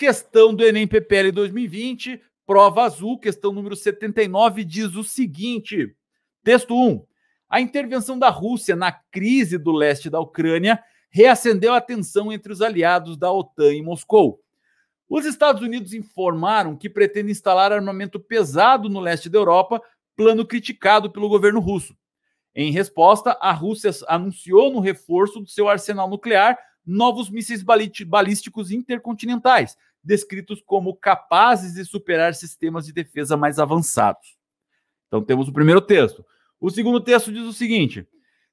Questão do Enem PPL 2020, prova azul, questão número 79, diz o seguinte: texto 1. A intervenção da Rússia na crise do leste da Ucrânia reacendeu a tensão entre os aliados da OTAN e Moscou. Os Estados Unidos informaram que pretendem instalar armamento pesado no leste da Europa, plano criticado pelo governo russo. Em resposta, a Rússia anunciou no reforço do seu arsenal nuclear novos mísseis balísticos intercontinentais, descritos como capazes de superar sistemas de defesa mais avançados. Então temos o primeiro texto. O segundo texto diz o seguinte: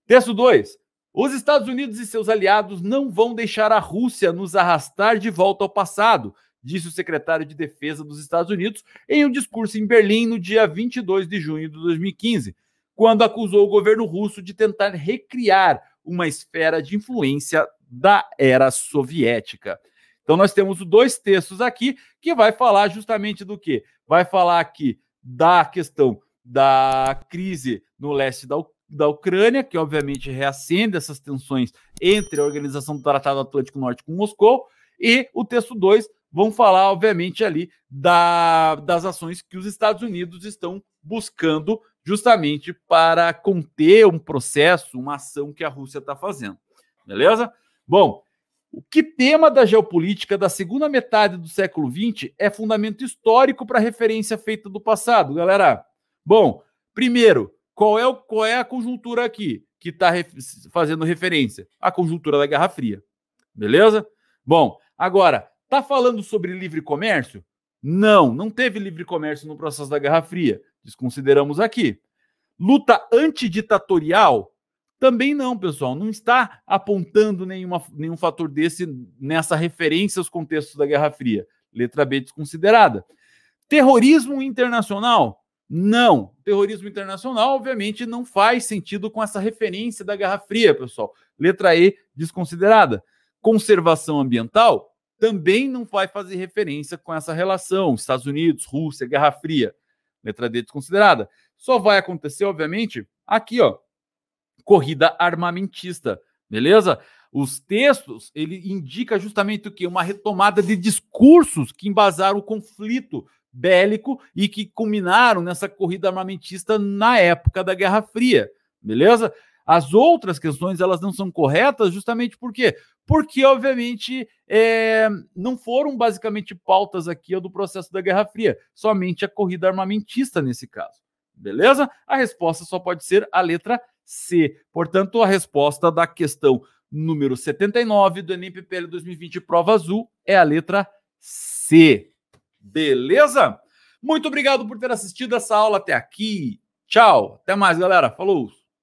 texto 2. Os Estados Unidos e seus aliados não vão deixar a Rússia nos arrastar de volta ao passado, disse o secretário de Defesa dos Estados Unidos em um discurso em Berlim no dia 22 de junho de 2015, quando acusou o governo russo de tentar recriar uma esfera de influência da era soviética. Então nós temos dois textos aqui que vai falar justamente do que? Vai falar aqui da questão da crise no leste da, da Ucrânia, que obviamente reacende essas tensões entre a Organização do Tratado Atlântico Norte com Moscou, e o texto 2 vão falar, obviamente, ali da, das ações que os Estados Unidos estão buscando justamente para conter um processo, uma ação que a Rússia está fazendo. Beleza? Bom, o que tema da geopolítica da segunda metade do século XX é fundamento histórico para a referência feita do passado, galera? Bom, primeiro, qual é, o, qual é a conjuntura aqui que está ref, fazendo referência? A conjuntura da Guerra Fria. Beleza? Bom, agora, está falando sobre livre comércio? Não, não teve livre comércio no processo da Guerra Fria. Desconsideramos aqui. Luta antiditatorial? Também não, pessoal, não está apontando nenhuma, nenhum fator desse nessa referência aos contextos da Guerra Fria. Letra B desconsiderada. Terrorismo internacional? Não. Terrorismo internacional, obviamente, não faz sentido com essa referência da Guerra Fria, pessoal. Letra E desconsiderada. Conservação ambiental? Também não vai fazer referência com essa relação. Estados Unidos, Rússia, Guerra Fria. Letra D desconsiderada. Só vai acontecer, obviamente, aqui, ó, corrida armamentista, beleza? Os textos, ele indica justamente o que? Uma retomada de discursos que embasaram o conflito bélico e que culminaram nessa corrida armamentista na época da Guerra Fria, beleza? As outras questões, elas não são corretas justamente por quê? Porque, obviamente, é, não foram basicamente pautas aqui do processo da Guerra Fria, somente a corrida armamentista nesse caso, beleza? A resposta só pode ser a letra C. Portanto, a resposta da questão número 79 do Enem PPL 2020 Prova Azul é a letra C. Beleza? Muito obrigado por ter assistido essa aula até aqui. Tchau, até mais, galera. Falou!